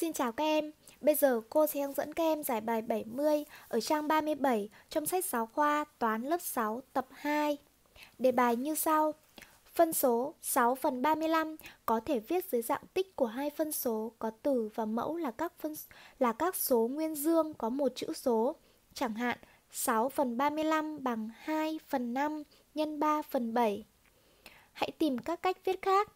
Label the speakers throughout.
Speaker 1: Xin chào các em, bây giờ cô sẽ hướng dẫn các em giải bài 70 ở trang 37 trong sách giáo khoa Toán lớp 6 tập 2. Đề bài như sau. Phân số 6 phần 35 có thể viết dưới dạng tích của hai phân số có từ và mẫu là các phân là các số nguyên dương có một chữ số. Chẳng hạn 6 phần 35 bằng 2 phần 5 nhân 3 phần 7. Hãy tìm các cách viết khác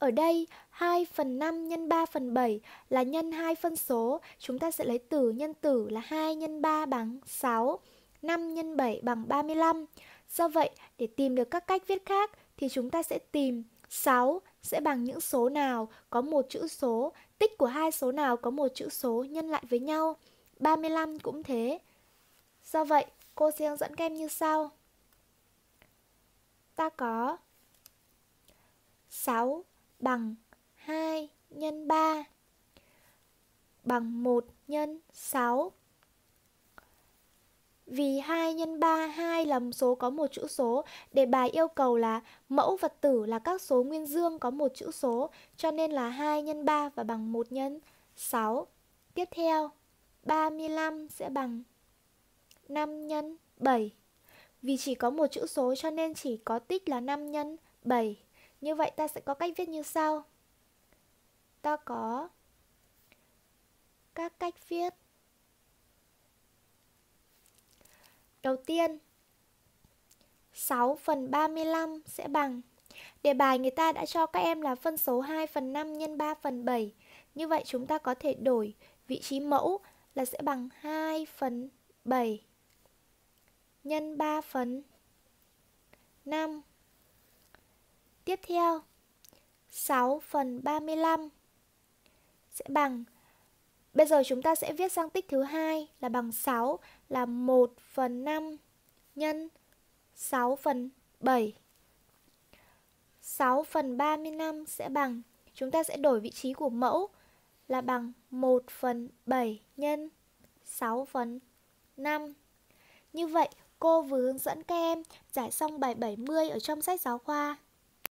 Speaker 1: ở đây 2 phần 5 nhân 3 phần 7 là nhân hai phân số. Chúng ta sẽ lấy tử nhân tử là 2 nhân 3 bằng 6, 5 nhân 7 bằng 35. Do vậy, để tìm được các cách viết khác thì chúng ta sẽ tìm 6 sẽ bằng những số nào có một chữ số, tích của hai số nào có một chữ số nhân lại với nhau. 35 cũng thế. Do vậy, cô sẽ hướng dẫn các em như sau. Ta có 6 bằng 2 nhân 3 bằng 1 nhân 6 vì 2 nhân 3, 2 là một số có một chữ số. Đề bài yêu cầu là mẫu vật tử là các số nguyên dương có một chữ số, cho nên là 2 nhân 3 và bằng 1 nhân 6. Tiếp theo, 35 sẽ bằng 5 nhân 7. Vì chỉ có một chữ số cho nên chỉ có tích là 5 nhân 7. Như vậy ta sẽ có cách viết như sau. Ta có các cách viết. Đầu tiên, 6 phần 35 sẽ bằng Đề bài người ta đã cho các em là phân số 2 phần 5 nhân 3 phần 7 Như vậy chúng ta có thể đổi vị trí mẫu là sẽ bằng 2 phần 7 nhân 3 phần 5 tiếp theo 6 phần 35 sẽ bằng Bây giờ chúng ta sẽ viết sang tích thứ hai là bằng 6 là 1 phần 5 nhân 6 phần 7 6 phần 35 sẽ bằng Chúng ta sẽ đổi vị trí của mẫu là bằng 1 phần 7 nhân 6 phần 5 Như vậy cô vừa hướng dẫn các em giải xong bài 70 ở trong sách giáo khoa